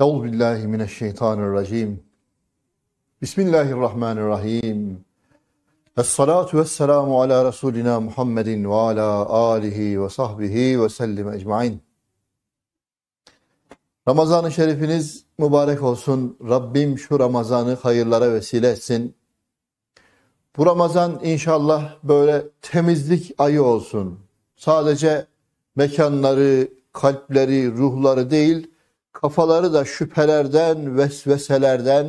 Euzu billahi mineşşeytanirracim. Bismillahirrahmanirrahim. Essalatu vesselamu ala Resulina Muhammedin ve ala alihi ve sahbihi ve sellim ecmain. Ramazan-ı şerifiniz mübarek olsun. Rabbim şu Ramazan'ı hayırlara vesile etsin. Bu Ramazan inşallah böyle temizlik ayı olsun. Sadece mekanları, kalpleri, ruhları değil, kafaları da şüphelerden, vesveselerden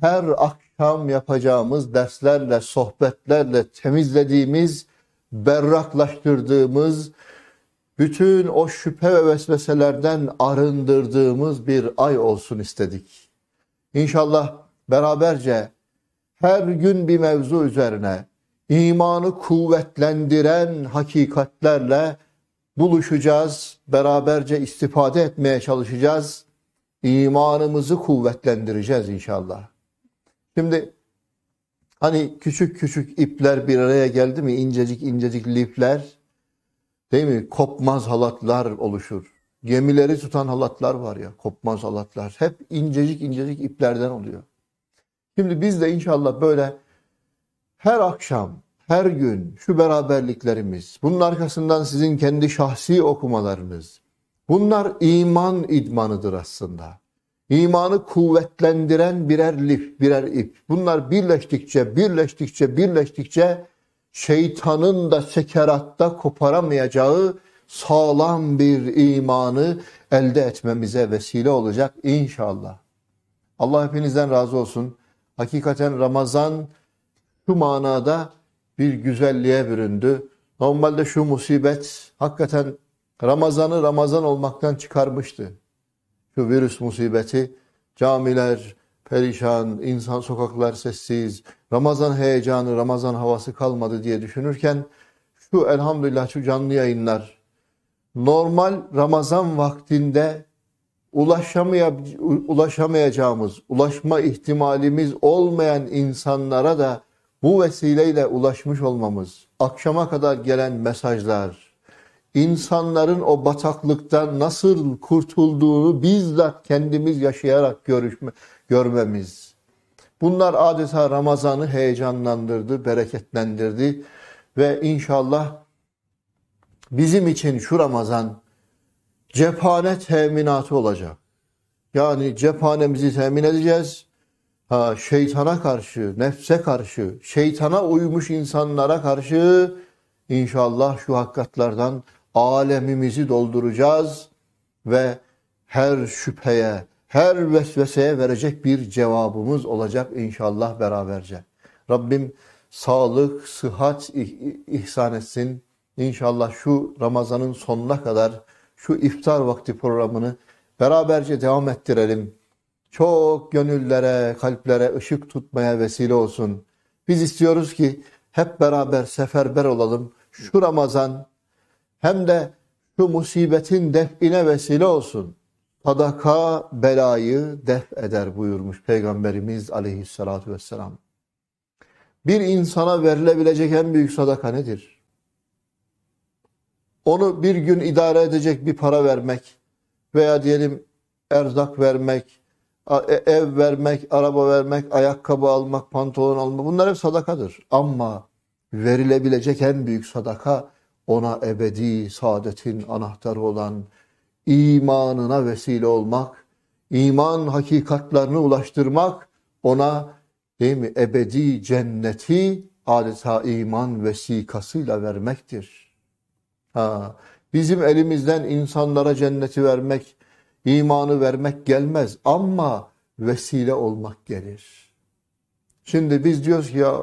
her akşam yapacağımız derslerle, sohbetlerle temizlediğimiz, berraklaştırdığımız, bütün o şüphe ve vesveselerden arındırdığımız bir ay olsun istedik. İnşallah beraberce her gün bir mevzu üzerine imanı kuvvetlendiren hakikatlerle buluşacağız, beraberce istifade etmeye çalışacağız. İmanımızı kuvvetlendireceğiz inşallah. Şimdi hani küçük küçük ipler bir araya geldi mi incecik incecik lifler değil mi? Kopmaz halatlar oluşur. Gemileri tutan halatlar var ya, kopmaz halatlar. Hep incecik incecik iplerden oluyor. Şimdi biz de inşallah böyle her akşam her gün şu beraberliklerimiz, bunun arkasından sizin kendi şahsi okumalarınız, bunlar iman idmanıdır aslında. İmanı kuvvetlendiren birer lif, birer ip. Bunlar birleştikçe, birleştikçe, birleştikçe şeytanın da sekeratta koparamayacağı sağlam bir imanı elde etmemize vesile olacak inşallah. Allah hepinizden razı olsun. Hakikaten Ramazan şu manada bir güzelliğe büründü. Normalde şu musibet hakikaten Ramazan'ı Ramazan olmaktan çıkarmıştı. Şu virüs musibeti, camiler perişan, insan sokaklar sessiz, Ramazan heyecanı, Ramazan havası kalmadı diye düşünürken şu elhamdülillah şu canlı yayınlar normal Ramazan vaktinde ulaşamayacağımız, ulaşma ihtimalimiz olmayan insanlara da bu vesileyle ulaşmış olmamız, akşama kadar gelen mesajlar, insanların o bataklıktan nasıl kurtulduğunu bizzat kendimiz yaşayarak görüşme, görmemiz. Bunlar adeta Ramazan'ı heyecanlandırdı, bereketlendirdi ve inşallah bizim için şu Ramazan cephane teminatı olacak. Yani cephanemizi temin edeceğiz ha, şeytana karşı, nefse karşı, şeytana uymuş insanlara karşı inşallah şu hakikatlardan alemimizi dolduracağız ve her şüpheye, her vesveseye verecek bir cevabımız olacak inşallah beraberce. Rabbim sağlık, sıhhat ihsan etsin. İnşallah şu Ramazan'ın sonuna kadar şu iftar vakti programını beraberce devam ettirelim çok gönüllere, kalplere ışık tutmaya vesile olsun. Biz istiyoruz ki hep beraber seferber olalım. Şu Ramazan hem de şu musibetin define vesile olsun. Sadaka belayı def eder buyurmuş Peygamberimiz aleyhissalatü vesselam. Bir insana verilebilecek en büyük sadaka nedir? Onu bir gün idare edecek bir para vermek veya diyelim erzak vermek, e, ev vermek, araba vermek, ayakkabı almak, pantolon almak bunlar hep sadakadır. Ama verilebilecek en büyük sadaka ona ebedi saadetin anahtarı olan imanına vesile olmak, iman hakikatlerini ulaştırmak, ona değil mi ebedi cenneti adeta iman vesikasıyla vermektir. Ha, bizim elimizden insanlara cenneti vermek, İmanı vermek gelmez ama vesile olmak gelir. Şimdi biz diyoruz ki ya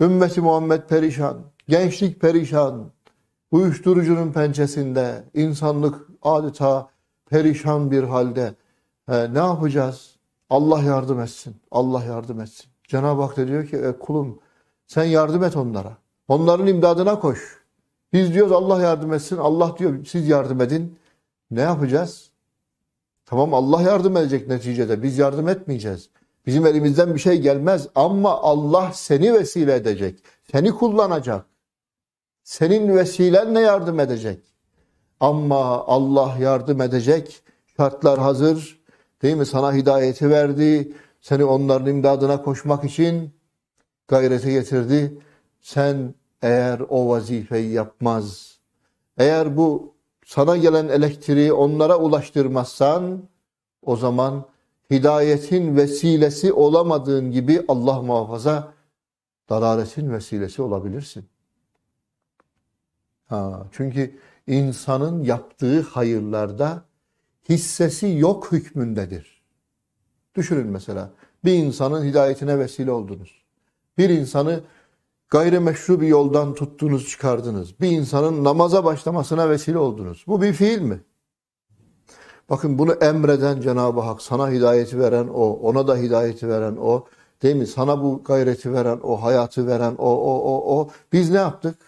ümmeti Muhammed perişan, gençlik perişan, uyuşturucunun pençesinde, insanlık adeta perişan bir halde. E, ne yapacağız? Allah yardım etsin, Allah yardım etsin. Cenab-ı Hak da diyor ki e, kulum sen yardım et onlara. Onların imdadına koş. Biz diyoruz Allah yardım etsin. Allah diyor siz yardım edin. Ne yapacağız? Tamam Allah yardım edecek neticede. Biz yardım etmeyeceğiz. Bizim elimizden bir şey gelmez ama Allah seni vesile edecek. Seni kullanacak. Senin vesilenle yardım edecek. Ama Allah yardım edecek. Şartlar hazır. Değil mi? Sana hidayeti verdi. Seni onların imdadına koşmak için gayrete getirdi. Sen eğer o vazifeyi yapmaz, eğer bu sana gelen elektriği onlara ulaştırmazsan o zaman hidayetin vesilesi olamadığın gibi Allah muhafaza dalaletin vesilesi olabilirsin. Ha, çünkü insanın yaptığı hayırlarda hissesi yok hükmündedir. Düşünün mesela bir insanın hidayetine vesile oldunuz. Bir insanı gayrimeşru bir yoldan tuttunuz çıkardınız. Bir insanın namaza başlamasına vesile oldunuz. Bu bir fiil mi? Bakın bunu emreden Cenab-ı Hak, sana hidayeti veren O, ona da hidayeti veren O, değil mi? Sana bu gayreti veren O, hayatı veren O, O, O, O. Biz ne yaptık?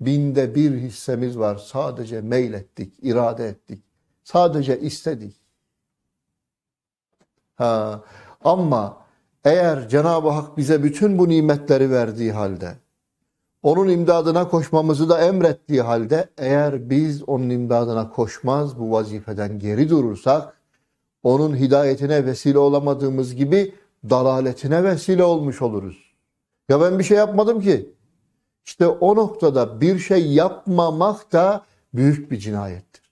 Binde bir hissemiz var. Sadece meylettik, irade ettik. Sadece istedik. Ha. Ama eğer Cenab-ı Hak bize bütün bu nimetleri verdiği halde, onun imdadına koşmamızı da emrettiği halde, eğer biz onun imdadına koşmaz, bu vazifeden geri durursak, onun hidayetine vesile olamadığımız gibi dalaletine vesile olmuş oluruz. Ya ben bir şey yapmadım ki. İşte o noktada bir şey yapmamak da büyük bir cinayettir.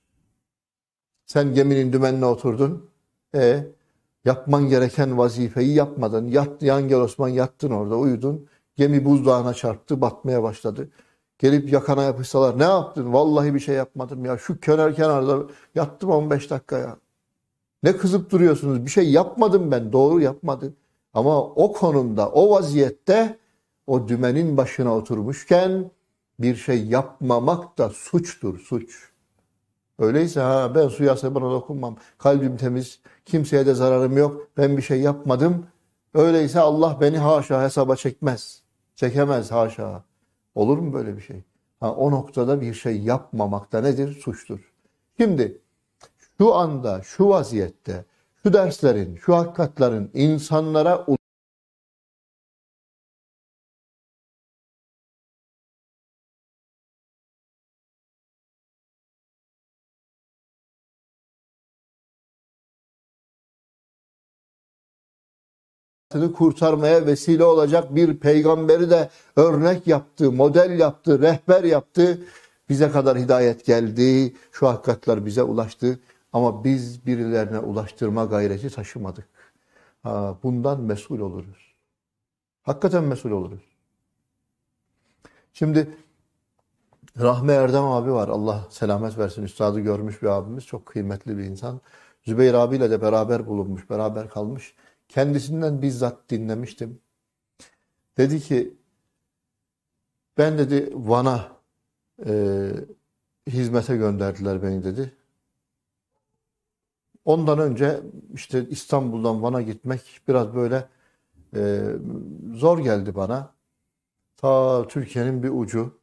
Sen geminin dümenine oturdun. E Yapman gereken vazifeyi yapmadın. Yat, yan gel Osman yattın orada uyudun. Gemi buzdağına çarptı batmaya başladı. Gelip yakana yapışsalar ne yaptın? Vallahi bir şey yapmadım ya. Şu kenar kenarda yattım 15 dakika ya. Ne kızıp duruyorsunuz? Bir şey yapmadım ben. Doğru yapmadım. Ama o konumda, o vaziyette o dümenin başına oturmuşken bir şey yapmamak da suçtur, suç. Öyleyse ha ben suya bana dokunmam. Kalbim temiz, Kimseye de zararım yok. Ben bir şey yapmadım. Öyleyse Allah beni haşa hesaba çekmez. Çekemez haşa. Olur mu böyle bir şey? Ha, o noktada bir şey yapmamak da nedir? Suçtur. Şimdi şu anda, şu vaziyette, şu derslerin, şu hakikatların insanlara hayatını kurtarmaya vesile olacak bir peygamberi de örnek yaptı, model yaptı, rehber yaptı. Bize kadar hidayet geldi, şu hakikatler bize ulaştı ama biz birilerine ulaştırma gayreti taşımadık. Ha, bundan mesul oluruz. Hakikaten mesul oluruz. Şimdi Rahme Erdem abi var. Allah selamet versin. Üstadı görmüş bir abimiz. Çok kıymetli bir insan. Zübeyir abiyle de beraber bulunmuş, beraber kalmış. Kendisinden bizzat dinlemiştim. Dedi ki ben dedi Van'a e, hizmete gönderdiler beni dedi. Ondan önce işte İstanbul'dan Van'a gitmek biraz böyle e, zor geldi bana. Ta Türkiye'nin bir ucu.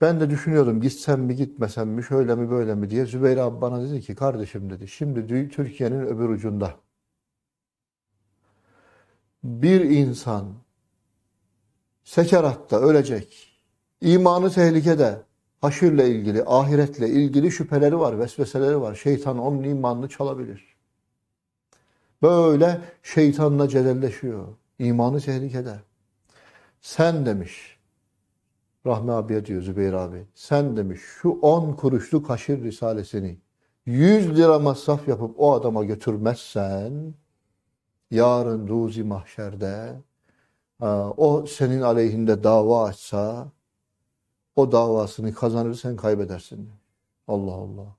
Ben de düşünüyordum gitsem mi gitmesem mi şöyle mi böyle mi diye. Zübeyir abi bana dedi ki kardeşim dedi şimdi Türkiye'nin öbür ucunda bir insan sekeratta ölecek. İmanı tehlikede. Haşirle ilgili, ahiretle ilgili şüpheleri var, vesveseleri var. Şeytan onun imanını çalabilir. Böyle şeytanla cedelleşiyor. İmanı tehlikede. Sen demiş, Rahmi abiye diyor Zübeyir abi, sen demiş şu on kuruşluk haşir risalesini 100 lira masraf yapıp o adama götürmezsen yarın ruzi mahşerde e, o senin aleyhinde dava açsa o davasını kazanır kaybedersin. Allah Allah.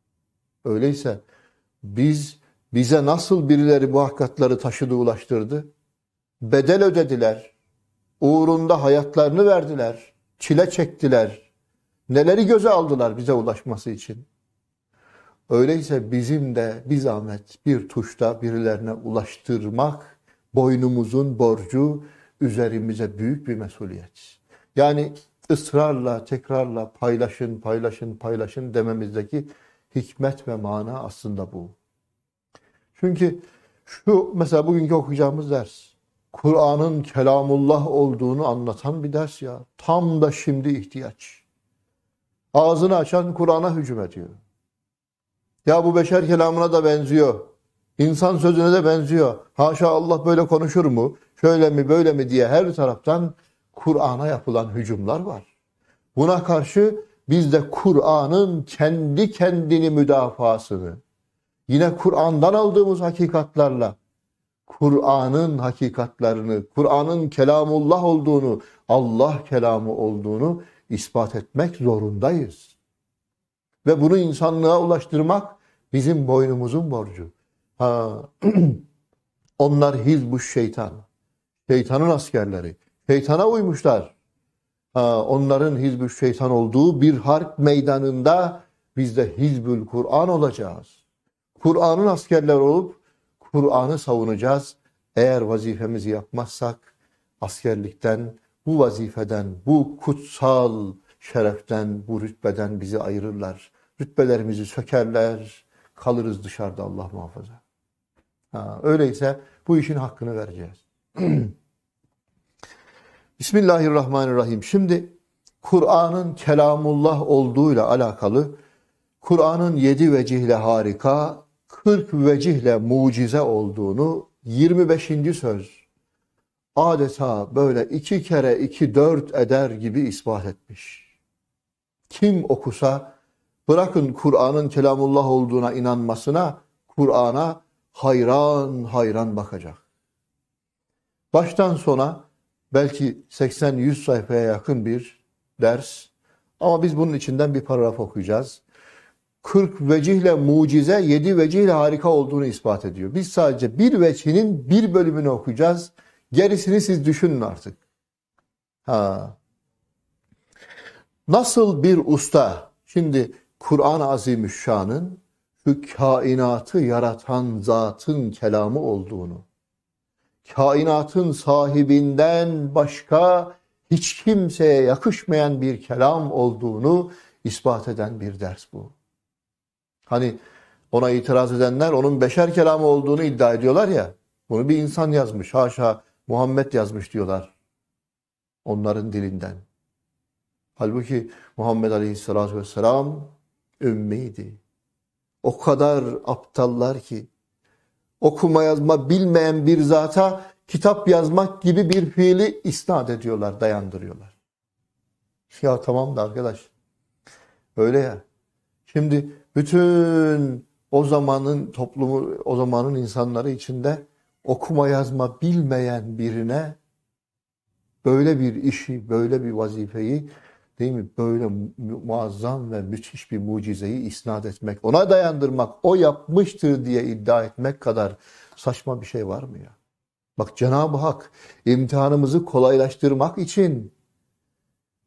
Öyleyse biz bize nasıl birileri bu hakikatları taşıdı ulaştırdı? Bedel ödediler. Uğrunda hayatlarını verdiler. Çile çektiler. Neleri göze aldılar bize ulaşması için? Öyleyse bizim de bir zahmet bir tuşta birilerine ulaştırmak boynumuzun borcu üzerimize büyük bir mesuliyet. Yani ısrarla, tekrarla paylaşın, paylaşın, paylaşın dememizdeki hikmet ve mana aslında bu. Çünkü şu mesela bugünkü okuyacağımız ders Kur'an'ın kelamullah olduğunu anlatan bir ders ya. Tam da şimdi ihtiyaç. Ağzını açan Kur'an'a hücum ediyor. Ya bu beşer kelamına da benziyor. İnsan sözüne de benziyor. Haşa Allah böyle konuşur mu? Şöyle mi böyle mi diye her taraftan Kur'an'a yapılan hücumlar var. Buna karşı biz de Kur'an'ın kendi kendini müdafasını yine Kur'an'dan aldığımız hakikatlerle Kur'an'ın hakikatlerini, Kur'an'ın kelamullah olduğunu, Allah kelamı olduğunu ispat etmek zorundayız ve bunu insanlığa ulaştırmak bizim boynumuzun borcu. Ha. Onlar hizbuş şeytan. Şeytanın askerleri. Şeytana uymuşlar. Ha, onların hizbuş şeytan olduğu bir harp meydanında biz de hizbül Kur'an olacağız. Kur'an'ın askerleri olup Kur'an'ı savunacağız. Eğer vazifemizi yapmazsak askerlikten, bu vazifeden, bu kutsal şereften, bu rütbeden bizi ayırırlar rütbelerimizi sökerler, kalırız dışarıda Allah muhafaza. Ha, öyleyse bu işin hakkını vereceğiz. Bismillahirrahmanirrahim. Şimdi Kur'an'ın kelamullah olduğuyla alakalı Kur'an'ın yedi vecihle harika, 40 vecihle mucize olduğunu 25. söz adeta böyle iki kere iki dört eder gibi ispat etmiş. Kim okusa Bırakın Kur'an'ın kelamullah olduğuna inanmasına, Kur'an'a hayran hayran bakacak. Baştan sona belki 80-100 sayfaya yakın bir ders ama biz bunun içinden bir paragraf okuyacağız. 40 vecihle mucize, 7 vecihle harika olduğunu ispat ediyor. Biz sadece bir vecihinin bir bölümünü okuyacağız. Gerisini siz düşünün artık. Ha. Nasıl bir usta? Şimdi Kur'an-ı Azimüşşan'ın şu kainatı yaratan zatın kelamı olduğunu, kainatın sahibinden başka hiç kimseye yakışmayan bir kelam olduğunu ispat eden bir ders bu. Hani ona itiraz edenler onun beşer kelamı olduğunu iddia ediyorlar ya, bunu bir insan yazmış, haşa Muhammed yazmış diyorlar onların dilinden. Halbuki Muhammed Aleyhisselatü Vesselam ümmiydi. O kadar aptallar ki okuma yazma bilmeyen bir zata kitap yazmak gibi bir fiili isnat ediyorlar, dayandırıyorlar. Ya tamam da arkadaş öyle ya. Şimdi bütün o zamanın toplumu, o zamanın insanları içinde okuma yazma bilmeyen birine böyle bir işi, böyle bir vazifeyi değil mi? Böyle muazzam ve müthiş bir mucizeyi isnat etmek, ona dayandırmak, o yapmıştır diye iddia etmek kadar saçma bir şey var mı ya? Bak Cenab-ı Hak imtihanımızı kolaylaştırmak için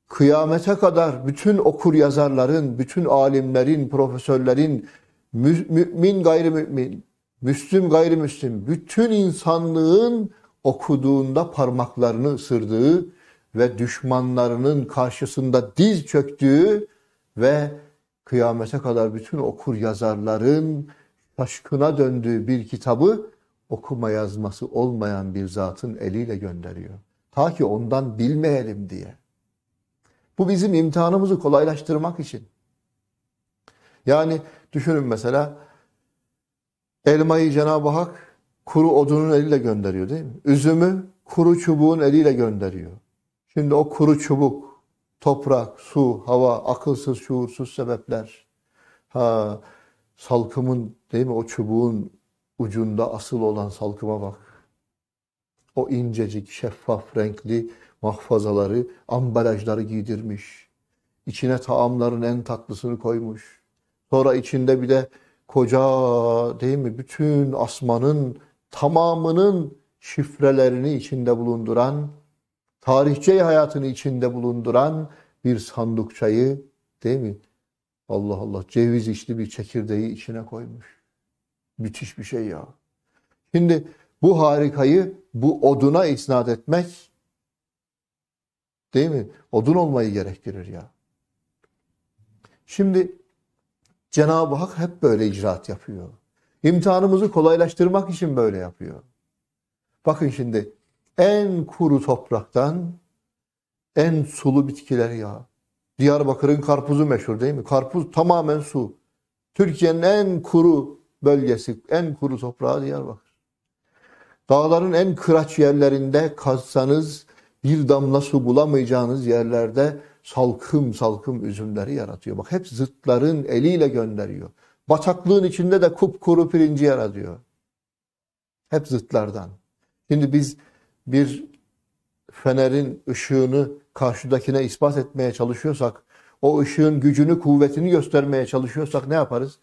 kıyamete kadar bütün okur yazarların, bütün alimlerin, profesörlerin, mü mümin gayrimümin, müslüm gayrimüslim, bütün insanlığın okuduğunda parmaklarını ısırdığı ve düşmanlarının karşısında diz çöktüğü ve kıyamete kadar bütün okur yazarların taşkına döndüğü bir kitabı okuma yazması olmayan bir zatın eliyle gönderiyor. Ta ki ondan bilmeyelim diye. Bu bizim imtihanımızı kolaylaştırmak için. Yani düşünün mesela elmayı Cenab-ı Hak kuru odunun eliyle gönderiyor değil mi? Üzümü kuru çubuğun eliyle gönderiyor. Şimdi o kuru çubuk, toprak, su, hava, akılsız, şuursuz sebepler. Ha, salkımın değil mi o çubuğun ucunda asıl olan salkıma bak. O incecik, şeffaf renkli mahfazaları, ambalajları giydirmiş. İçine taamların en tatlısını koymuş. Sonra içinde bir de koca değil mi bütün asmanın tamamının şifrelerini içinde bulunduran tarihçeyi hayatını içinde bulunduran bir sandukçayı değil mi? Allah Allah ceviz içli bir çekirdeği içine koymuş. Müthiş bir şey ya. Şimdi bu harikayı bu oduna isnat etmek değil mi? Odun olmayı gerektirir ya. Şimdi Cenab-ı Hak hep böyle icraat yapıyor. İmtihanımızı kolaylaştırmak için böyle yapıyor. Bakın şimdi en kuru topraktan en sulu bitkiler ya. Diyarbakır'ın karpuzu meşhur değil mi? Karpuz tamamen su. Türkiye'nin en kuru bölgesi, en kuru toprağı Diyarbakır. Dağların en kıraç yerlerinde kazsanız bir damla su bulamayacağınız yerlerde salkım salkım üzümleri yaratıyor. Bak hep zıtların eliyle gönderiyor. Bataklığın içinde de kupkuru pirinci yaratıyor. Hep zıtlardan. Şimdi biz bir fenerin ışığını karşıdakine ispat etmeye çalışıyorsak, o ışığın gücünü, kuvvetini göstermeye çalışıyorsak ne yaparız?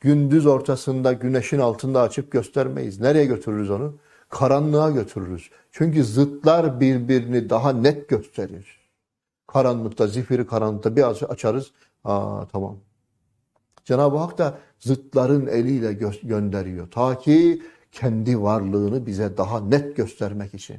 Gündüz ortasında güneşin altında açıp göstermeyiz. Nereye götürürüz onu? Karanlığa götürürüz. Çünkü zıtlar birbirini daha net gösterir. Karanlıkta, zifiri karanlıkta bir açarız. Aa tamam. Cenab-ı Hak da zıtların eliyle gönderiyor. Ta ki kendi varlığını bize daha net göstermek için.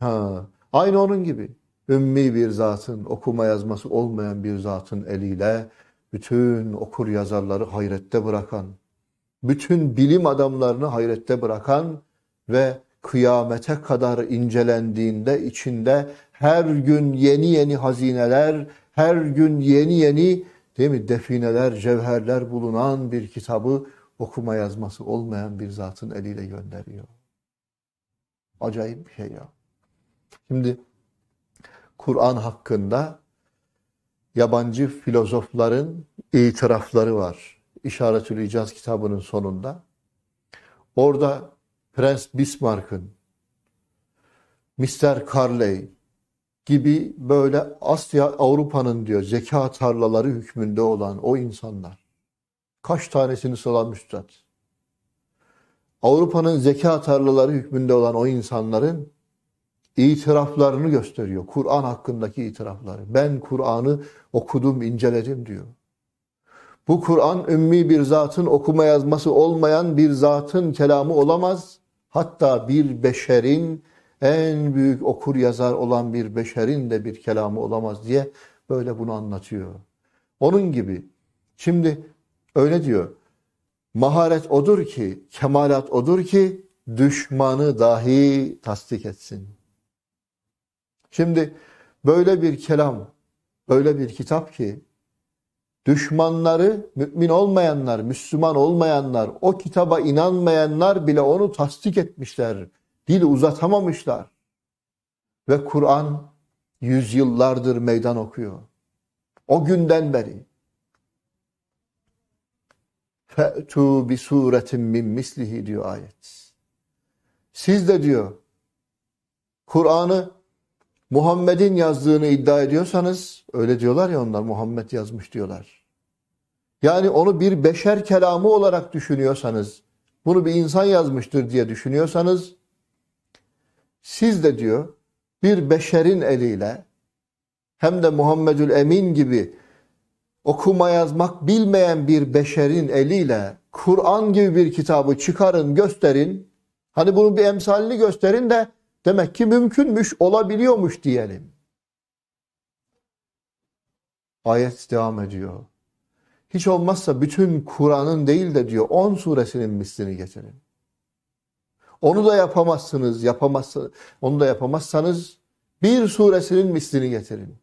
Ha, aynı onun gibi ümmi bir zatın, okuma yazması olmayan bir zatın eliyle bütün okur yazarları hayrette bırakan, bütün bilim adamlarını hayrette bırakan ve kıyamete kadar incelendiğinde içinde her gün yeni yeni hazineler, her gün yeni yeni değil mi defineler, cevherler bulunan bir kitabı okuma yazması olmayan bir zatın eliyle gönderiyor. Acayip bir şey ya. Şimdi Kur'an hakkında yabancı filozofların itirafları var. İşaretül İcaz kitabının sonunda. Orada Prens Bismarck'ın, Mr. Carley gibi böyle Asya Avrupa'nın diyor zeka tarlaları hükmünde olan o insanlar Kaç tanesini salan üstad? Avrupa'nın zeka tarlaları hükmünde olan o insanların itiraflarını gösteriyor. Kur'an hakkındaki itirafları. Ben Kur'an'ı okudum, inceledim diyor. Bu Kur'an ümmi bir zatın okuma yazması olmayan bir zatın kelamı olamaz. Hatta bir beşerin en büyük okur yazar olan bir beşerin de bir kelamı olamaz diye böyle bunu anlatıyor. Onun gibi şimdi Öyle diyor. Maharet odur ki, kemalat odur ki düşmanı dahi tasdik etsin. Şimdi böyle bir kelam, böyle bir kitap ki düşmanları, mümin olmayanlar, Müslüman olmayanlar, o kitaba inanmayanlar bile onu tasdik etmişler. Dili uzatamamışlar. Ve Kur'an yüzyıllardır meydan okuyor. O günden beri. Fe'tu bi suretin min mislihi diyor ayet. Siz de diyor Kur'an'ı Muhammed'in yazdığını iddia ediyorsanız öyle diyorlar ya onlar Muhammed yazmış diyorlar. Yani onu bir beşer kelamı olarak düşünüyorsanız bunu bir insan yazmıştır diye düşünüyorsanız siz de diyor bir beşerin eliyle hem de Muhammedül Emin gibi okuma yazmak bilmeyen bir beşerin eliyle Kur'an gibi bir kitabı çıkarın, gösterin. Hani bunun bir emsalini gösterin de demek ki mümkünmüş, olabiliyormuş diyelim. Ayet devam ediyor. Hiç olmazsa bütün Kur'an'ın değil de diyor 10 suresinin mislini getirin. Onu da yapamazsınız, yapamazsınız. Onu da yapamazsanız bir suresinin mislini getirin.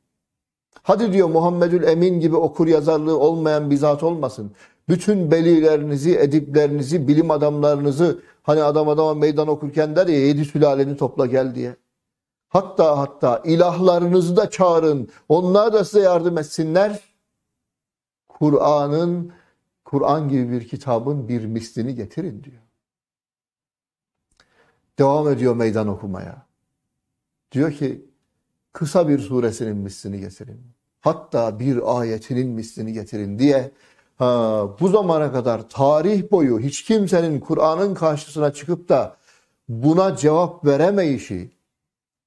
Hadi diyor Muhammedül Emin gibi okur yazarlığı olmayan bir zat olmasın. Bütün belilerinizi, ediplerinizi, bilim adamlarınızı hani adam adama meydan okurken der ya yedi sülaleni topla gel diye. Hatta hatta ilahlarınızı da çağırın. Onlar da size yardım etsinler. Kur'an'ın, Kur'an gibi bir kitabın bir mislini getirin diyor. Devam ediyor meydan okumaya. Diyor ki kısa bir suresinin mislini getirin hatta bir ayetinin mislini getirin diye ha, bu zamana kadar tarih boyu hiç kimsenin Kur'an'ın karşısına çıkıp da buna cevap veremeyişi,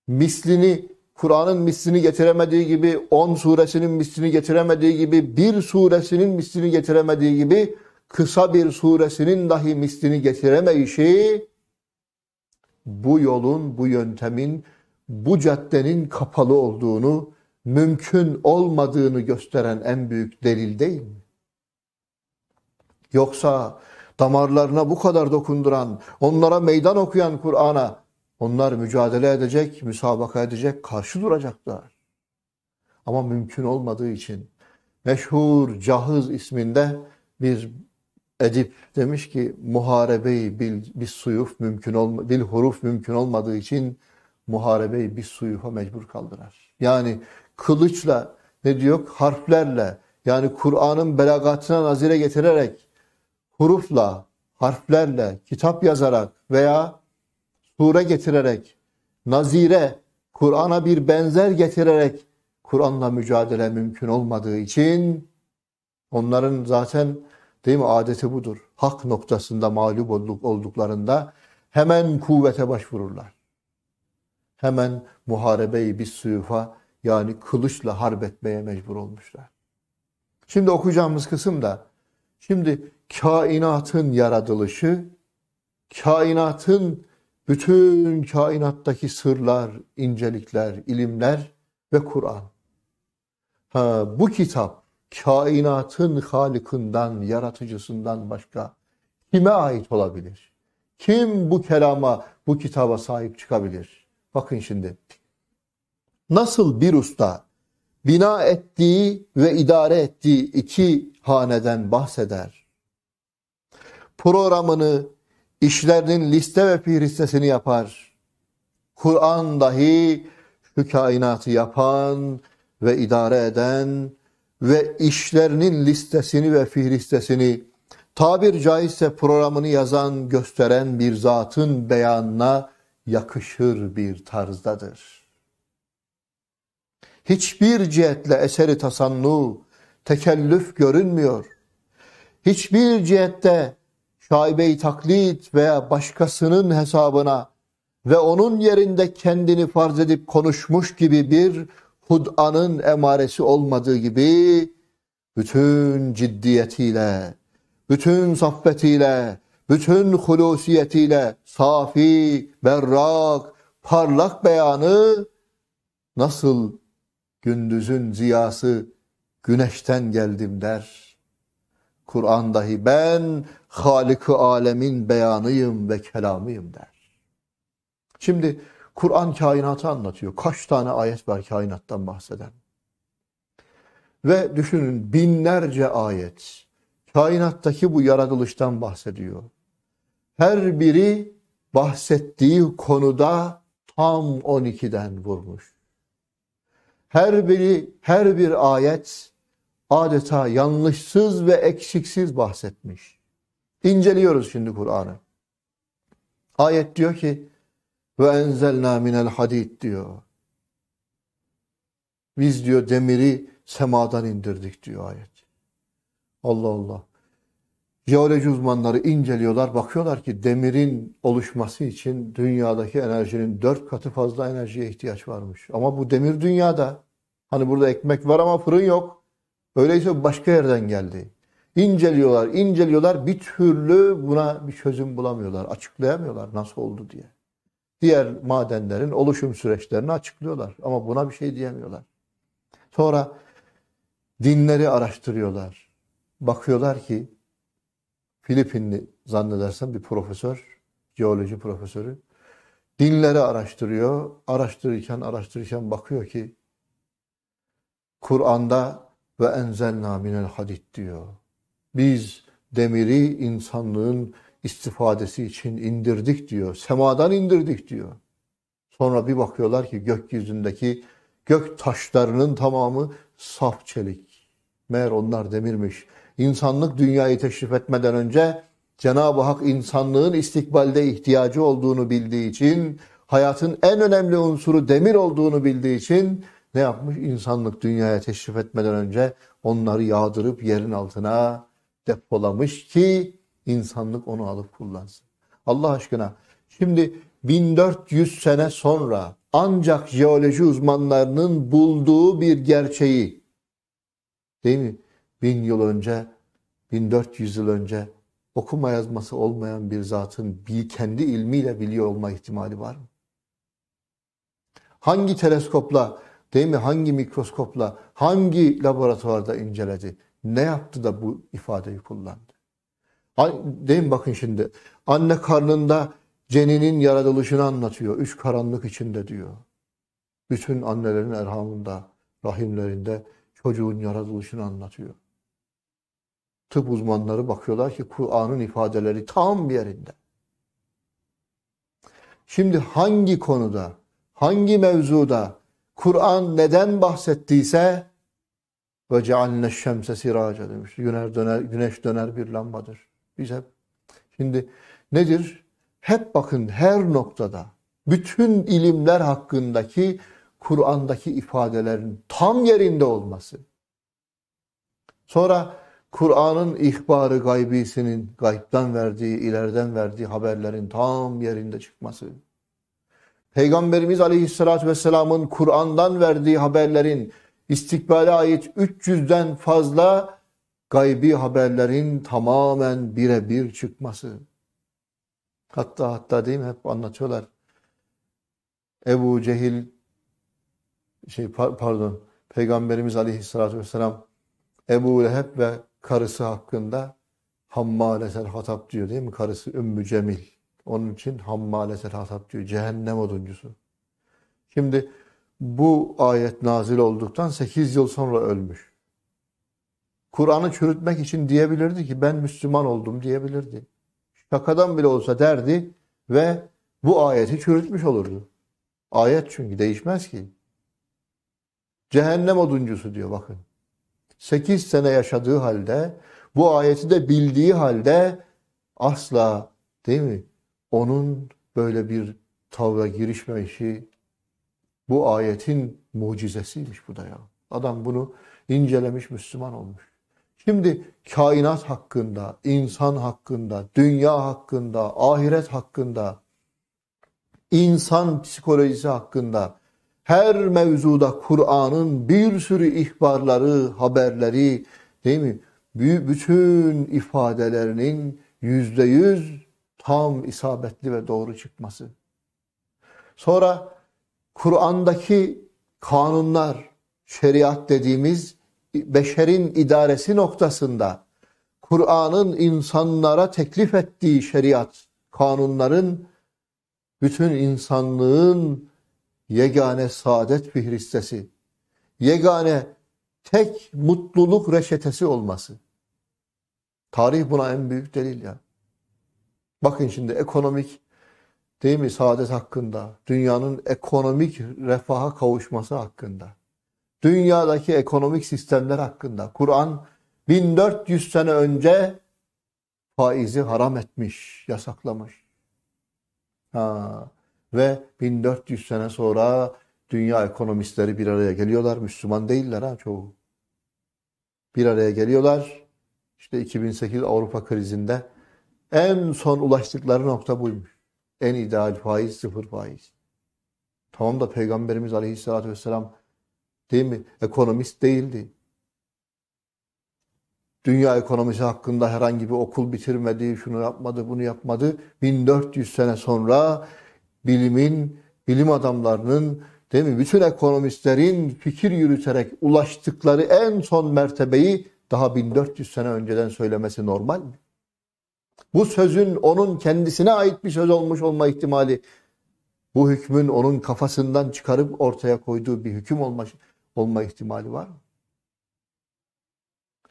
mislini Kur'an'ın mislini getiremediği gibi, on suresinin mislini getiremediği gibi, bir suresinin mislini getiremediği gibi, kısa bir suresinin dahi mislini getiremeyişi, bu yolun, bu yöntemin, bu caddenin kapalı olduğunu, mümkün olmadığını gösteren en büyük delil değil mi? Yoksa damarlarına bu kadar dokunduran, onlara meydan okuyan Kur'an'a onlar mücadele edecek, müsabaka edecek, karşı duracaklar. Ama mümkün olmadığı için meşhur Cahız isminde bir edip demiş ki muharebeyi bil, bir suyuf mümkün olma, bil huruf mümkün olmadığı için muharebeyi bir suyufa mecbur kaldırar. Yani kılıçla ne diyor? Harflerle yani Kur'an'ın belagatına nazire getirerek hurufla, harflerle, kitap yazarak veya sure getirerek, nazire, Kur'an'a bir benzer getirerek Kur'an'la mücadele mümkün olmadığı için onların zaten değil mi adeti budur. Hak noktasında mağlup olduk, olduklarında hemen kuvvete başvururlar. Hemen muharebeyi bir suyufa yani kılıçla harbetmeye mecbur olmuşlar. Şimdi okuyacağımız kısım da şimdi kainatın yaratılışı, kainatın bütün kainattaki sırlar, incelikler, ilimler ve Kur'an. Ha, bu kitap kainatın halikından, yaratıcısından başka kime ait olabilir? Kim bu kelama, bu kitaba sahip çıkabilir? Bakın şimdi nasıl bir usta bina ettiği ve idare ettiği iki haneden bahseder. Programını, işlerinin liste ve fihristesini yapar. Kur'an dahi şu kainatı yapan ve idare eden ve işlerinin listesini ve fihristesini tabir caizse programını yazan gösteren bir zatın beyanına yakışır bir tarzdadır.'' hiçbir cihetle eseri tasannu, tekellüf görünmüyor. Hiçbir cihette şaibe-i taklit veya başkasının hesabına ve onun yerinde kendini farz edip konuşmuş gibi bir hud'anın emaresi olmadığı gibi bütün ciddiyetiyle, bütün saffetiyle, bütün hulusiyetiyle safi, berrak, parlak beyanı nasıl gündüzün ziyası güneşten geldim der. Kur'an dahi ben Halik-i Alemin beyanıyım ve kelamıyım der. Şimdi Kur'an kainatı anlatıyor. Kaç tane ayet var kainattan bahseden. Ve düşünün binlerce ayet kainattaki bu yaratılıştan bahsediyor. Her biri bahsettiği konuda tam 12'den vurmuş her biri her bir ayet adeta yanlışsız ve eksiksiz bahsetmiş. İnceliyoruz şimdi Kur'an'ı. Ayet diyor ki ve enzelna minel hadid diyor. Biz diyor demiri semadan indirdik diyor ayet. Allah Allah. Jeoloji uzmanları inceliyorlar, bakıyorlar ki demirin oluşması için dünyadaki enerjinin dört katı fazla enerjiye ihtiyaç varmış. Ama bu demir dünyada. Hani burada ekmek var ama fırın yok. Öyleyse başka yerden geldi. İnceliyorlar, inceliyorlar. Bir türlü buna bir çözüm bulamıyorlar. Açıklayamıyorlar nasıl oldu diye. Diğer madenlerin oluşum süreçlerini açıklıyorlar. Ama buna bir şey diyemiyorlar. Sonra dinleri araştırıyorlar. Bakıyorlar ki Filipinli zannedersem bir profesör, jeoloji profesörü. Dinleri araştırıyor. Araştırırken araştırırken bakıyor ki Kur'an'da ve enzelna minel Hadid diyor. Biz demiri insanlığın istifadesi için indirdik diyor. Semadan indirdik diyor. Sonra bir bakıyorlar ki gökyüzündeki gök taşlarının tamamı saf çelik. Meğer onlar demirmiş insanlık dünyayı teşrif etmeden önce Cenab-ı Hak insanlığın istikbalde ihtiyacı olduğunu bildiği için, hayatın en önemli unsuru demir olduğunu bildiği için ne yapmış? İnsanlık dünyaya teşrif etmeden önce onları yağdırıp yerin altına depolamış ki insanlık onu alıp kullansın. Allah aşkına şimdi 1400 sene sonra ancak jeoloji uzmanlarının bulduğu bir gerçeği değil mi? bin yıl önce, 1400 yıl önce okuma yazması olmayan bir zatın kendi ilmiyle biliyor olma ihtimali var mı? Hangi teleskopla, değil mi? Hangi mikroskopla, hangi laboratuvarda inceledi? Ne yaptı da bu ifadeyi kullandı? Değil mi? Bakın şimdi. Anne karnında ceninin yaratılışını anlatıyor. Üç karanlık içinde diyor. Bütün annelerin erhamında, rahimlerinde çocuğun yaratılışını anlatıyor tıp uzmanları bakıyorlar ki Kur'an'ın ifadeleri tam bir yerinde. Şimdi hangi konuda, hangi mevzuda Kur'an neden bahsettiyse ve cealne şemse siraca demiş. Güneş döner, güneş döner bir lambadır. Biz hep şimdi nedir? Hep bakın her noktada bütün ilimler hakkındaki Kur'an'daki ifadelerin tam yerinde olması. Sonra Kur'an'ın ihbarı gaybisinin gaybtan verdiği, ilerden verdiği haberlerin tam yerinde çıkması. Peygamberimiz Aleyhisselatü Vesselam'ın Kur'an'dan verdiği haberlerin istikbale ait 300'den fazla gaybi haberlerin tamamen birebir çıkması. Hatta hatta değil mi hep anlatıyorlar. Ebu Cehil şey pardon Peygamberimiz Aleyhisselatü Vesselam Ebu Leheb ve karısı hakkında Hammalesel Hatap diyor değil mi? Karısı Ümmü Cemil. Onun için Hammalesel Hatap diyor. Cehennem oduncusu. Şimdi bu ayet nazil olduktan 8 yıl sonra ölmüş. Kur'an'ı çürütmek için diyebilirdi ki ben Müslüman oldum diyebilirdi. Şakadan bile olsa derdi ve bu ayeti çürütmüş olurdu. Ayet çünkü değişmez ki. Cehennem oduncusu diyor bakın. 8 sene yaşadığı halde bu ayeti de bildiği halde asla değil mi? Onun böyle bir tavra girişme işi bu ayetin mucizesiymiş bu da ya. Adam bunu incelemiş Müslüman olmuş. Şimdi kainat hakkında, insan hakkında, dünya hakkında, ahiret hakkında, insan psikolojisi hakkında her mevzuda Kur'an'ın bir sürü ihbarları, haberleri değil mi? Bütün ifadelerinin yüzde yüz tam isabetli ve doğru çıkması. Sonra Kur'an'daki kanunlar, şeriat dediğimiz beşerin idaresi noktasında Kur'an'ın insanlara teklif ettiği şeriat, kanunların bütün insanlığın yegane saadet Pihristesi, yegane tek mutluluk reçetesi olması. Tarih buna en büyük delil ya. Bakın şimdi ekonomik değil mi saadet hakkında, dünyanın ekonomik refaha kavuşması hakkında, dünyadaki ekonomik sistemler hakkında Kur'an 1400 sene önce faizi haram etmiş, yasaklamış. Ha, ve 1400 sene sonra dünya ekonomistleri bir araya geliyorlar. Müslüman değiller ha çoğu. Bir araya geliyorlar. İşte 2008 Avrupa krizinde en son ulaştıkları nokta buymuş. En ideal faiz sıfır faiz. Tamam da Peygamberimiz Aleyhisselatü Vesselam değil mi? Ekonomist değildi. Dünya ekonomisi hakkında herhangi bir okul bitirmedi, şunu yapmadı, bunu yapmadı. 1400 sene sonra bilimin, bilim adamlarının, değil mi? Bütün ekonomistlerin fikir yürüterek ulaştıkları en son mertebeyi daha 1400 sene önceden söylemesi normal mi? Bu sözün onun kendisine ait bir söz olmuş olma ihtimali, bu hükmün onun kafasından çıkarıp ortaya koyduğu bir hüküm olma, olma ihtimali var mı?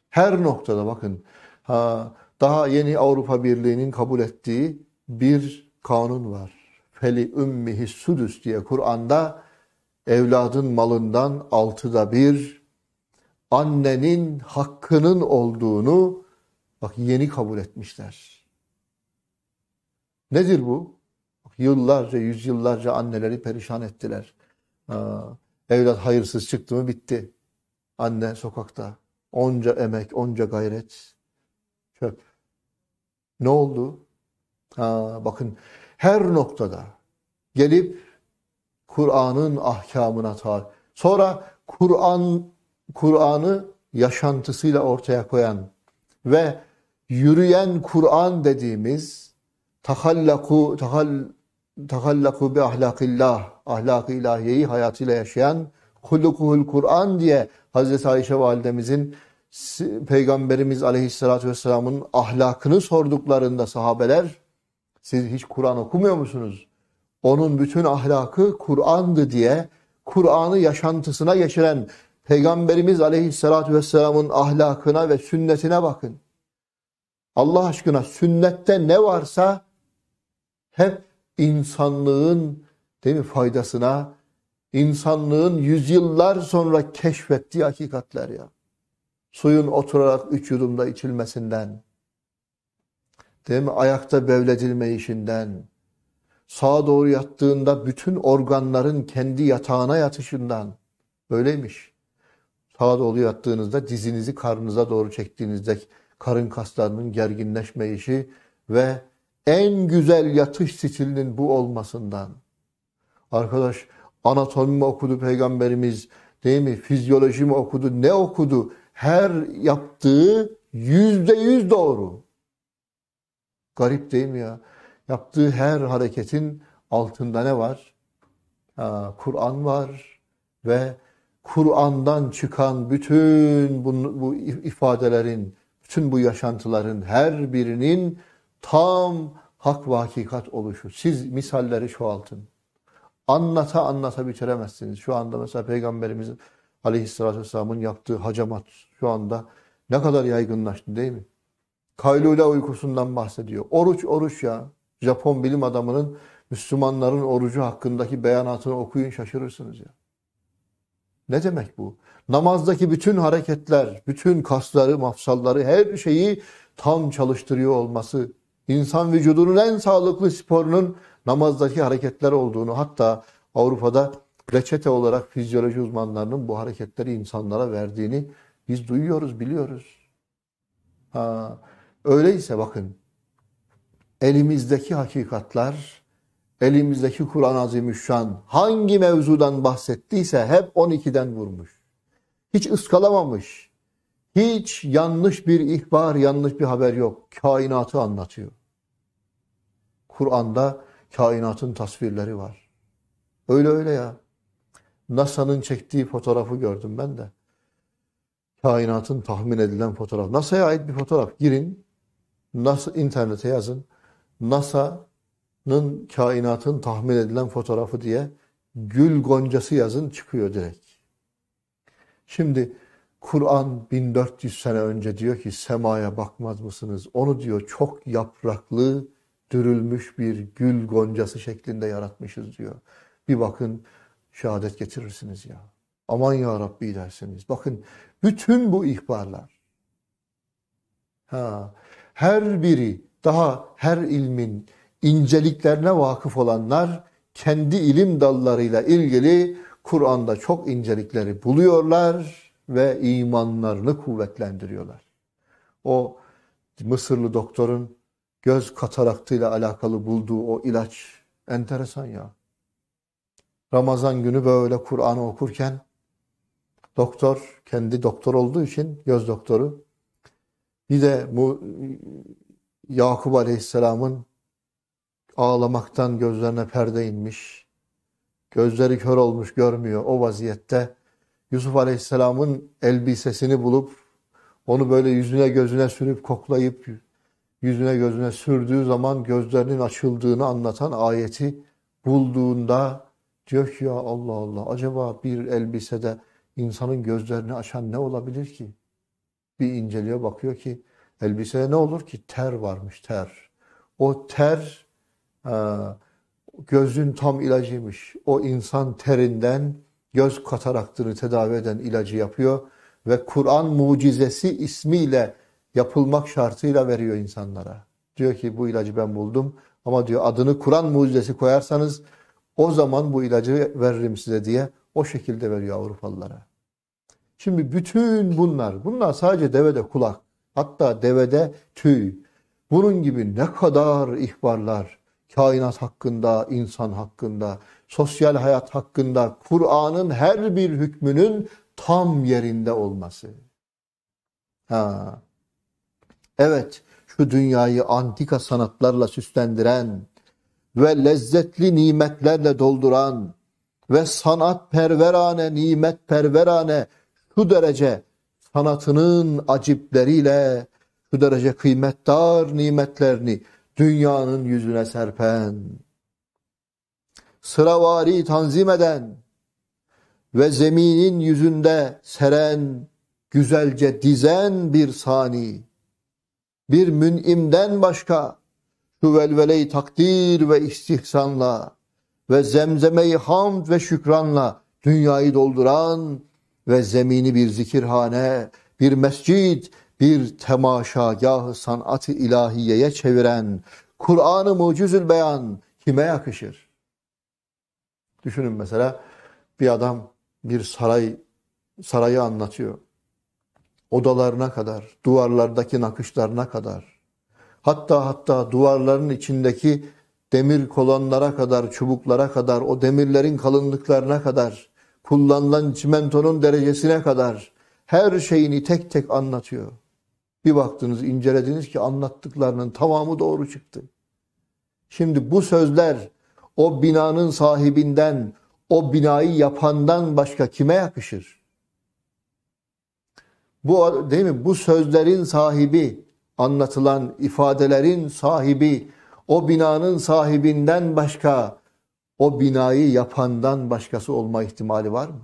Her noktada bakın, ha, daha yeni Avrupa Birliği'nin kabul ettiği bir kanun var feli ümmihi sudüs diye Kur'an'da evladın malından altıda bir annenin hakkının olduğunu bak yeni kabul etmişler. Nedir bu? Bak, yıllarca, yüzyıllarca anneleri perişan ettiler. evlat hayırsız çıktı mı bitti. Anne sokakta. Onca emek, onca gayret. Çöp. Ne oldu? Ha, bakın her noktada gelip Kur'an'ın ahkamına tabi. Sonra Kur'an Kur'an'ı yaşantısıyla ortaya koyan ve yürüyen Kur'an dediğimiz tahallaku tahall tahallaku bi ahlakillah ahlak-ı ilahiyeyi hayatıyla yaşayan hulukuhul Kur'an diye Hazreti Ayşe validemizin Peygamberimiz Aleyhisselatü Vesselam'ın ahlakını sorduklarında sahabeler siz hiç Kur'an okumuyor musunuz? Onun bütün ahlakı Kur'an'dı diye Kur'an'ı yaşantısına geçiren Peygamberimiz Aleyhisselatü Vesselam'ın ahlakına ve sünnetine bakın. Allah aşkına sünnette ne varsa hep insanlığın değil mi faydasına, insanlığın yüzyıllar sonra keşfettiği hakikatler ya. Suyun oturarak üç yudumda içilmesinden, Değil mi? Ayakta bevledilme işinden, sağa doğru yattığında bütün organların kendi yatağına yatışından. Böyleymiş. Sağa doğru yattığınızda dizinizi karnınıza doğru çektiğinizde karın kaslarının gerginleşme işi ve en güzel yatış stilinin bu olmasından. Arkadaş anatomi mi okudu peygamberimiz değil mi? Fizyoloji mi okudu? Ne okudu? Her yaptığı yüzde yüz doğru. Garip değil mi ya? Yaptığı her hareketin altında ne var? Kur'an var ve Kur'an'dan çıkan bütün bu, bu ifadelerin, bütün bu yaşantıların her birinin tam hak ve hakikat oluşu. Siz misalleri çoğaltın. Anlata anlata bitiremezsiniz. Şu anda mesela Peygamberimiz Aleyhisselatü Vesselam'ın yaptığı hacamat şu anda ne kadar yaygınlaştı değil mi? Kaylule uykusundan bahsediyor. Oruç oruç ya. Japon bilim adamının Müslümanların orucu hakkındaki beyanatını okuyun şaşırırsınız ya. Ne demek bu? Namazdaki bütün hareketler, bütün kasları, mafsalları, her şeyi tam çalıştırıyor olması, insan vücudunun en sağlıklı sporunun namazdaki hareketler olduğunu, hatta Avrupa'da reçete olarak fizyoloji uzmanlarının bu hareketleri insanlara verdiğini biz duyuyoruz, biliyoruz. Ha, Öyleyse bakın elimizdeki hakikatlar, elimizdeki Kur'an-ı Azimüşşan hangi mevzudan bahsettiyse hep 12'den vurmuş. Hiç ıskalamamış. Hiç yanlış bir ihbar, yanlış bir haber yok. Kainatı anlatıyor. Kur'an'da kainatın tasvirleri var. Öyle öyle ya. NASA'nın çektiği fotoğrafı gördüm ben de. Kainatın tahmin edilen fotoğraf. NASA'ya ait bir fotoğraf. Girin, NASA internete yazın. NASA'nın kainatın tahmin edilen fotoğrafı diye gül goncası yazın çıkıyor direkt. Şimdi Kur'an 1400 sene önce diyor ki semaya bakmaz mısınız? Onu diyor çok yapraklı, dürülmüş bir gül goncası şeklinde yaratmışız diyor. Bir bakın şehadet getirirsiniz ya. Aman ya Rabbi dersiniz. Bakın bütün bu ihbarlar. Ha, her biri daha her ilmin inceliklerine vakıf olanlar kendi ilim dallarıyla ilgili Kur'an'da çok incelikleri buluyorlar ve imanlarını kuvvetlendiriyorlar. O Mısırlı doktorun göz kataraktıyla alakalı bulduğu o ilaç enteresan ya. Ramazan günü böyle Kur'an'ı okurken doktor kendi doktor olduğu için göz doktoru bir de bu e, Yakup Aleyhisselam'ın ağlamaktan gözlerine perde inmiş. Gözleri kör olmuş görmüyor o vaziyette. Yusuf Aleyhisselam'ın elbisesini bulup onu böyle yüzüne gözüne sürüp koklayıp yüzüne gözüne sürdüğü zaman gözlerinin açıldığını anlatan ayeti bulduğunda diyor ki ya Allah Allah acaba bir elbisede insanın gözlerini açan ne olabilir ki? Bir inceliyor bakıyor ki elbisede ne olur ki ter varmış ter. O ter e, gözün tam ilacıymış. O insan terinden göz kataraktını tedavi eden ilacı yapıyor ve Kur'an mucizesi ismiyle yapılmak şartıyla veriyor insanlara. Diyor ki bu ilacı ben buldum ama diyor adını Kur'an mucizesi koyarsanız o zaman bu ilacı veririm size diye o şekilde veriyor Avrupalılara. Şimdi bütün bunlar, bunlar sadece devede kulak, hatta devede tüy. Bunun gibi ne kadar ihbarlar, kainat hakkında, insan hakkında, sosyal hayat hakkında Kur'an'ın her bir hükmünün tam yerinde olması. Ha. Evet, şu dünyayı antika sanatlarla süslendiren ve lezzetli nimetlerle dolduran ve sanat perverane, nimet perverane şu derece sanatının acipleriyle şu derece kıymetdar nimetlerini dünyanın yüzüne serpen, sıravari tanzim eden ve zeminin yüzünde seren, güzelce dizen bir sani, bir münimden başka şu velveleyi takdir ve istihsanla ve zemzemeyi hamd ve şükranla dünyayı dolduran ve zemini bir zikirhane, bir mescid, bir temaşagahı sanat-ı ilahiyeye çeviren Kur'an-ı mucizül beyan kime yakışır? Düşünün mesela bir adam bir saray sarayı anlatıyor. Odalarına kadar, duvarlardaki nakışlarına kadar. Hatta hatta duvarların içindeki demir kolonlara kadar, çubuklara kadar, o demirlerin kalınlıklarına kadar kullanılan çimentonun derecesine kadar her şeyini tek tek anlatıyor. Bir baktınız, incelediniz ki anlattıklarının tamamı doğru çıktı. Şimdi bu sözler o binanın sahibinden, o binayı yapandan başka kime yakışır? Bu değil mi? Bu sözlerin sahibi, anlatılan ifadelerin sahibi, o binanın sahibinden başka o binayı yapandan başkası olma ihtimali var mı?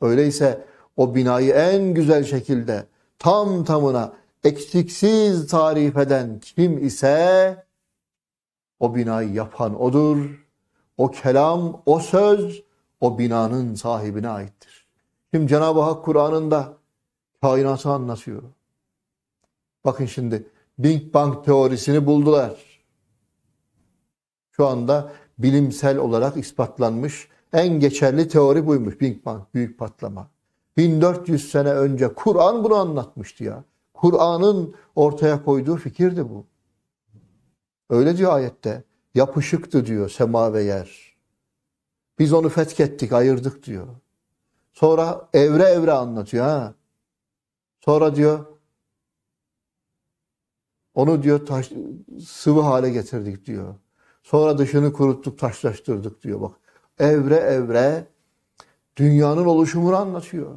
Öyleyse o binayı en güzel şekilde tam tamına eksiksiz tarif eden kim ise o binayı yapan odur. O kelam, o söz o binanın sahibine aittir. Şimdi Cenab-ı Hak Kur'an'ında kainatı anlatıyor. Bakın şimdi Big Bang teorisini buldular. Şu anda bilimsel olarak ispatlanmış en geçerli teori buymuş Big Bang, büyük patlama. 1400 sene önce Kur'an bunu anlatmıştı ya. Kur'an'ın ortaya koyduğu fikirdi bu. Öyle diyor ayette. Yapışıktı diyor sema ve yer. Biz onu fethettik, ayırdık diyor. Sonra evre evre anlatıyor ha. Sonra diyor onu diyor taş, sıvı hale getirdik diyor. Sonra dışını kuruttuk, taşlaştırdık diyor bak. Evre evre dünyanın oluşumunu anlatıyor.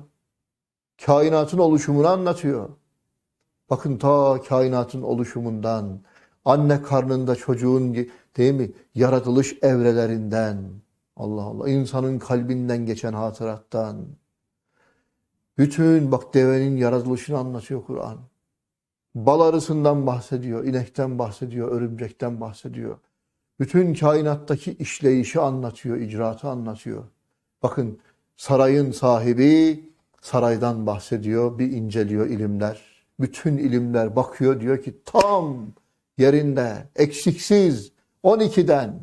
Kainatın oluşumunu anlatıyor. Bakın ta kainatın oluşumundan, anne karnında çocuğun değil mi yaratılış evrelerinden, Allah Allah insanın kalbinden geçen hatırattan. Bütün bak devenin yaratılışını anlatıyor Kur'an. Bal arısından bahsediyor, inekten bahsediyor, örümcekten bahsediyor. Bütün kainattaki işleyişi anlatıyor, icraatı anlatıyor. Bakın sarayın sahibi saraydan bahsediyor, bir inceliyor ilimler. Bütün ilimler bakıyor diyor ki tam yerinde, eksiksiz 12'den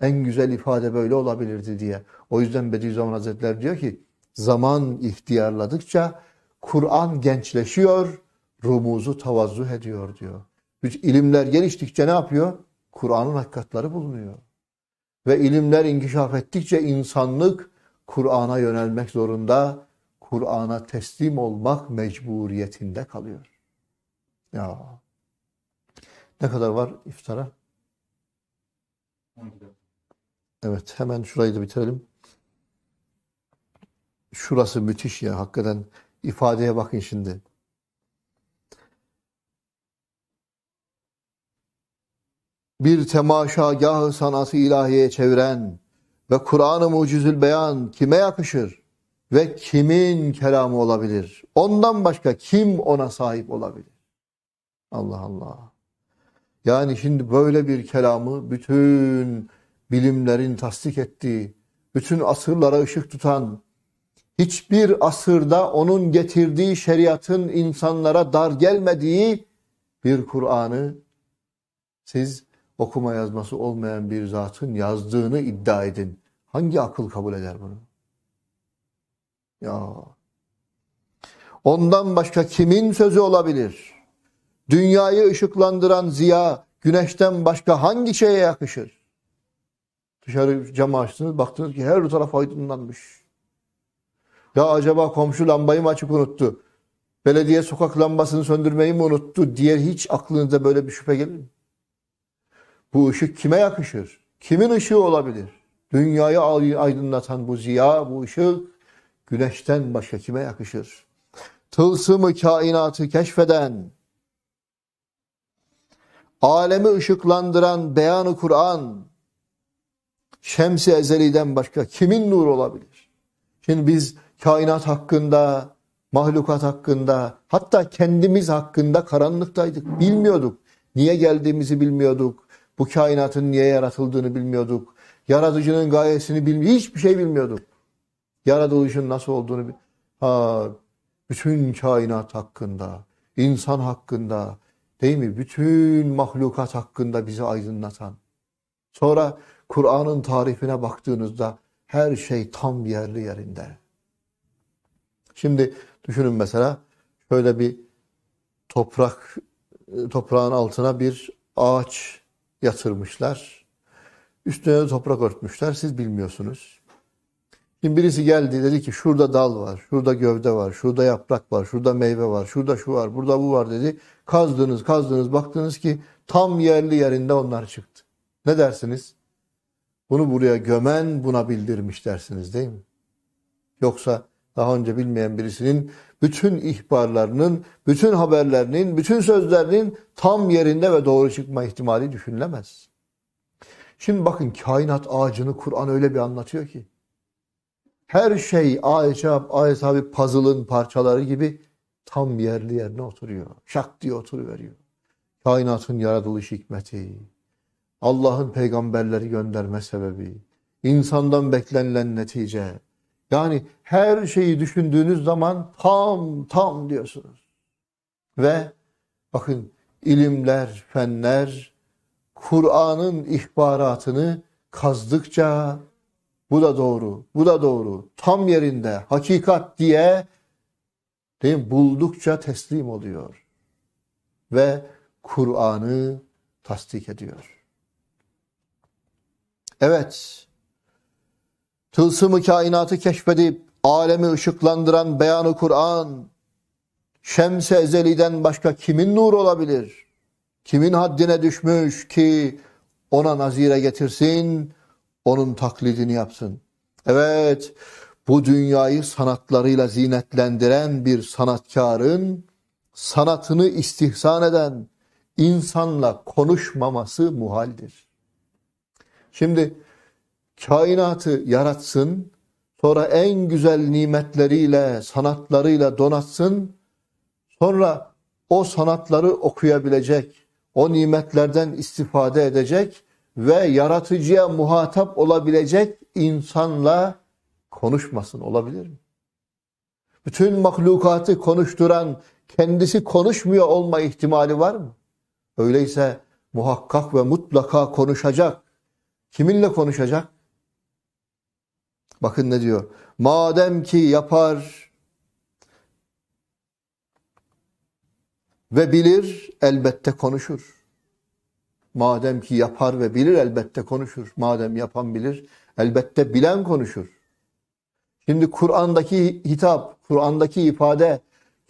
en güzel ifade böyle olabilirdi diye. O yüzden Bediüzzaman Hazretleri diyor ki zaman ihtiyarladıkça Kur'an gençleşiyor, rumuzu tavazzuh ediyor diyor. Bütün ilimler geliştikçe ne yapıyor? Kur'an'ın hakikatları bulunuyor. Ve ilimler inkişaf ettikçe insanlık Kur'an'a yönelmek zorunda, Kur'an'a teslim olmak mecburiyetinde kalıyor. Ya. Ne kadar var iftara? Evet hemen şurayı da bitirelim. Şurası müthiş ya hakikaten ifadeye bakın şimdi. bir temaşagahı sanatı ilahiye çeviren ve Kur'an-ı mucizül beyan kime yakışır ve kimin kelamı olabilir? Ondan başka kim ona sahip olabilir? Allah Allah. Yani şimdi böyle bir kelamı bütün bilimlerin tasdik ettiği, bütün asırlara ışık tutan, hiçbir asırda onun getirdiği şeriatın insanlara dar gelmediği bir Kur'an'ı siz okuma yazması olmayan bir zatın yazdığını iddia edin. Hangi akıl kabul eder bunu? Ya Ondan başka kimin sözü olabilir? Dünyayı ışıklandıran ziya güneşten başka hangi şeye yakışır? Dışarı cam açtınız baktınız ki her taraf aydınlanmış. Ya acaba komşu lambayı mı açık unuttu? Belediye sokak lambasını söndürmeyi mi unuttu Diğer hiç aklınıza böyle bir şüphe gelir mi? Bu ışık kime yakışır? Kimin ışığı olabilir? Dünyayı aydınlatan bu ziya, bu ışık güneşten başka kime yakışır? Tılsımı kainatı keşfeden, alemi ışıklandıran beyanı Kur'an, şems-i ezeliden başka kimin nuru olabilir? Şimdi biz kainat hakkında, mahlukat hakkında, hatta kendimiz hakkında karanlıktaydık. Bilmiyorduk. Niye geldiğimizi bilmiyorduk. Bu kainatın niye yaratıldığını bilmiyorduk. Yaratıcının gayesini bilmiyorduk. Hiçbir şey bilmiyorduk. Yaratılışın nasıl olduğunu ha, bütün kainat hakkında, insan hakkında, değil mi? Bütün mahlukat hakkında bizi aydınlatan. Sonra Kur'an'ın tarifine baktığınızda her şey tam yerli yerinde. Şimdi düşünün mesela şöyle bir toprak e, toprağın altına bir ağaç yatırmışlar. Üstüne toprak örtmüşler. Siz bilmiyorsunuz. Şimdi birisi geldi dedi ki şurada dal var, şurada gövde var, şurada yaprak var, şurada meyve var, şurada şu var, burada bu var dedi. Kazdınız, kazdınız, baktınız ki tam yerli yerinde onlar çıktı. Ne dersiniz? Bunu buraya gömen buna bildirmiş dersiniz değil mi? Yoksa daha önce bilmeyen birisinin bütün ihbarlarının, bütün haberlerinin, bütün sözlerinin tam yerinde ve doğru çıkma ihtimali düşünülemez. Şimdi bakın kainat ağacını Kur'an öyle bir anlatıyor ki. Her şey ağaca, adeta bir puzzle'ın parçaları gibi tam yerli yerine oturuyor. Şak diye oturuveriyor. Kainatın yaratılış hikmeti, Allah'ın peygamberleri gönderme sebebi, insandan beklenilen netice, yani her şeyi düşündüğünüz zaman tam tam diyorsunuz. Ve bakın ilimler, fenler Kur'an'ın ihbaratını kazdıkça bu da doğru, bu da doğru, tam yerinde, hakikat diye değil mi? buldukça teslim oluyor. Ve Kur'an'ı tasdik ediyor. Evet, Tılsımı kainatı keşfedip alemi ışıklandıran beyanı Kur'an, şems-i ezeliden başka kimin nur olabilir? Kimin haddine düşmüş ki ona nazire getirsin, onun taklidini yapsın? Evet, bu dünyayı sanatlarıyla zinetlendiren bir sanatkarın, sanatını istihsan eden insanla konuşmaması muhaldir. Şimdi, kainatı yaratsın, sonra en güzel nimetleriyle, sanatlarıyla donatsın, sonra o sanatları okuyabilecek, o nimetlerden istifade edecek ve yaratıcıya muhatap olabilecek insanla konuşmasın olabilir mi? Bütün mahlukatı konuşturan kendisi konuşmuyor olma ihtimali var mı? Öyleyse muhakkak ve mutlaka konuşacak. Kiminle konuşacak? Bakın ne diyor. Madem ki yapar ve bilir elbette konuşur. Madem ki yapar ve bilir elbette konuşur. Madem yapan bilir elbette bilen konuşur. Şimdi Kur'an'daki hitap, Kur'an'daki ifade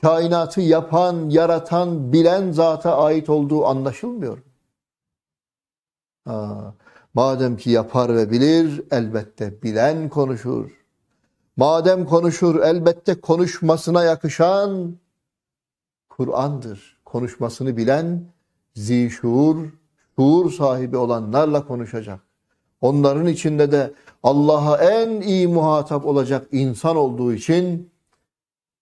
kainatı yapan, yaratan, bilen zata ait olduğu anlaşılmıyor. Ha. Madem ki yapar ve bilir, elbette bilen konuşur. Madem konuşur, elbette konuşmasına yakışan Kur'an'dır. Konuşmasını bilen, zişuur, şuur sahibi olanlarla konuşacak. Onların içinde de Allah'a en iyi muhatap olacak insan olduğu için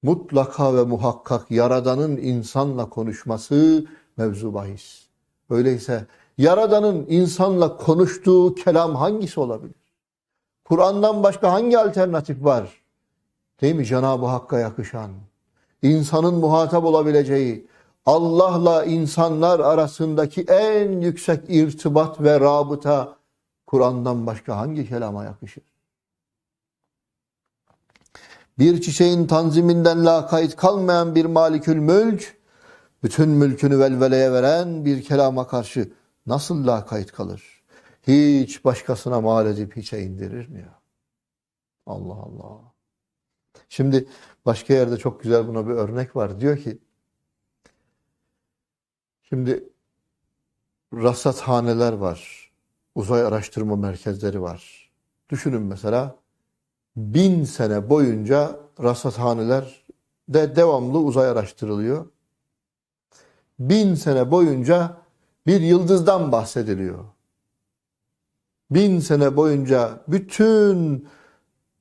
mutlaka ve muhakkak Yaradan'ın insanla konuşması mevzu bahis. Öyleyse Yaradan'ın insanla konuştuğu kelam hangisi olabilir? Kur'an'dan başka hangi alternatif var? Değil mi Cenab-ı Hakk'a yakışan? İnsanın muhatap olabileceği, Allah'la insanlar arasındaki en yüksek irtibat ve rabıta Kur'an'dan başka hangi kelama yakışır? Bir çiçeğin tanziminden la kalmayan bir malikül mülk, bütün mülkünü velveleye veren bir kelama karşı nasıl lakayt kalır? Hiç başkasına mal edip hiçe indirir mi ya? Allah Allah. Şimdi başka yerde çok güzel buna bir örnek var. Diyor ki şimdi rasathaneler var. Uzay araştırma merkezleri var. Düşünün mesela bin sene boyunca rasathaneler de devamlı uzay araştırılıyor. Bin sene boyunca bir yıldızdan bahsediliyor. Bin sene boyunca bütün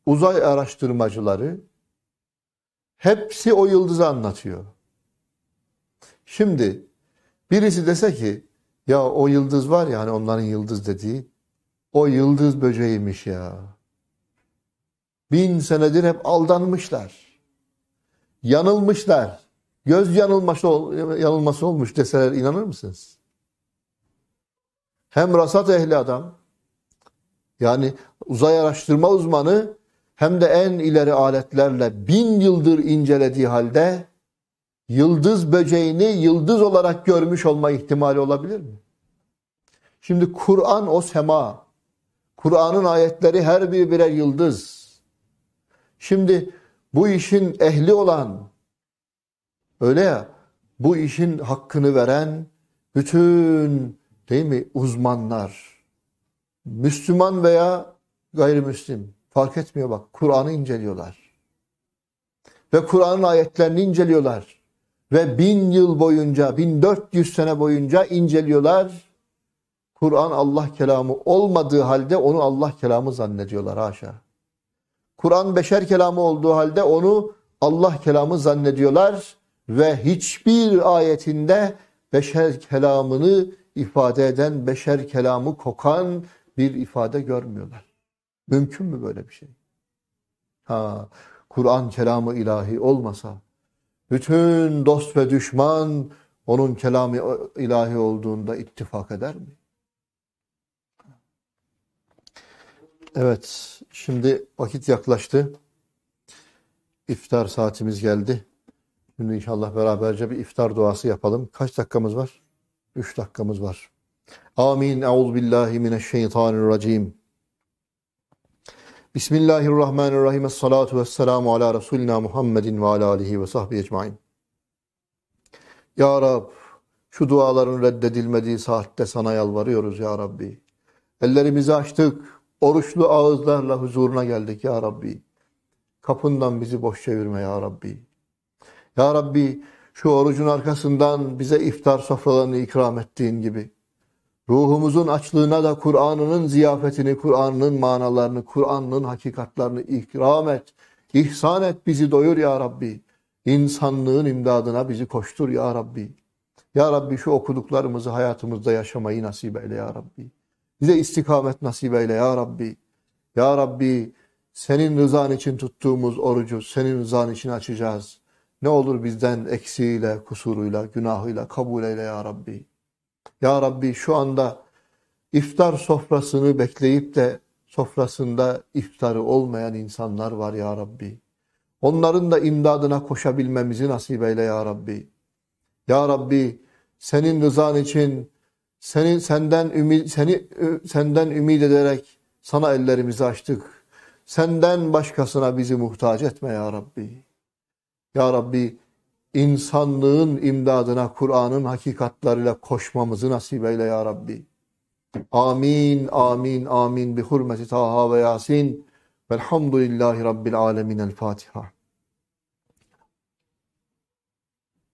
uzay araştırmacıları hepsi o yıldızı anlatıyor. Şimdi birisi dese ki ya o yıldız var ya hani onların yıldız dediği o yıldız böceğiymiş ya. Bin senedir hep aldanmışlar. Yanılmışlar. Göz yanılması, yanılması olmuş deseler inanır mısınız? hem rasat ehli adam yani uzay araştırma uzmanı hem de en ileri aletlerle bin yıldır incelediği halde yıldız böceğini yıldız olarak görmüş olma ihtimali olabilir mi? Şimdi Kur'an o sema. Kur'an'ın ayetleri her bir birer yıldız. Şimdi bu işin ehli olan öyle ya bu işin hakkını veren bütün değil mi? Uzmanlar, Müslüman veya gayrimüslim fark etmiyor bak. Kur'an'ı inceliyorlar. Ve Kur'an'ın ayetlerini inceliyorlar. Ve bin yıl boyunca, 1400 sene boyunca inceliyorlar. Kur'an Allah kelamı olmadığı halde onu Allah kelamı zannediyorlar haşa. Kur'an beşer kelamı olduğu halde onu Allah kelamı zannediyorlar ve hiçbir ayetinde beşer kelamını ifade eden, beşer kelamı kokan bir ifade görmüyorlar. Mümkün mü böyle bir şey? Ha, Kur'an kelamı ilahi olmasa, bütün dost ve düşman onun kelamı ilahi olduğunda ittifak eder mi? Evet, şimdi vakit yaklaştı. İftar saatimiz geldi. Şimdi inşallah beraberce bir iftar duası yapalım. Kaç dakikamız var? Üç dakikamız var. Amin. Euz billahi mineşşeytanirracim. Bismillahirrahmanirrahim. Esselatu vesselamu ala Rasulina Muhammedin ve ala alihi ve sahbihi ecmain. Ya Rab, şu duaların reddedilmediği saatte sana yalvarıyoruz ya Rabbi. Ellerimizi açtık, oruçlu ağızlarla huzuruna geldik ya Rabbi. Kapından bizi boş çevirme ya Rabbi. Ya Rabbi şu orucun arkasından bize iftar sofralarını ikram ettiğin gibi. Ruhumuzun açlığına da Kur'an'ının ziyafetini, Kur'an'ın manalarını, Kur'an'ın hakikatlerini ikram et. İhsan et bizi doyur ya Rabbi. İnsanlığın imdadına bizi koştur ya Rabbi. Ya Rabbi şu okuduklarımızı hayatımızda yaşamayı nasip eyle ya Rabbi. Bize istikamet nasip eyle ya Rabbi. Ya Rabbi senin rızan için tuttuğumuz orucu senin rızan için açacağız.'' Ne olur bizden eksiğiyle, kusuruyla, günahıyla kabul eyle ya Rabbi. Ya Rabbi şu anda iftar sofrasını bekleyip de sofrasında iftarı olmayan insanlar var ya Rabbi. Onların da imdadına koşabilmemizi nasip eyle ya Rabbi. Ya Rabbi senin rızan için senin senden ümid seni senden ümid ederek sana ellerimizi açtık. Senden başkasına bizi muhtaç etme ya Rabbi. Ya Rabbi insanlığın imdadına Kur'an'ın hakikatlarıyla koşmamızı nasip eyle Ya Rabbi. Amin, amin, amin. Bi hurmeti Taha ve Yasin. Velhamdülillahi Rabbil alemin. El Fatiha.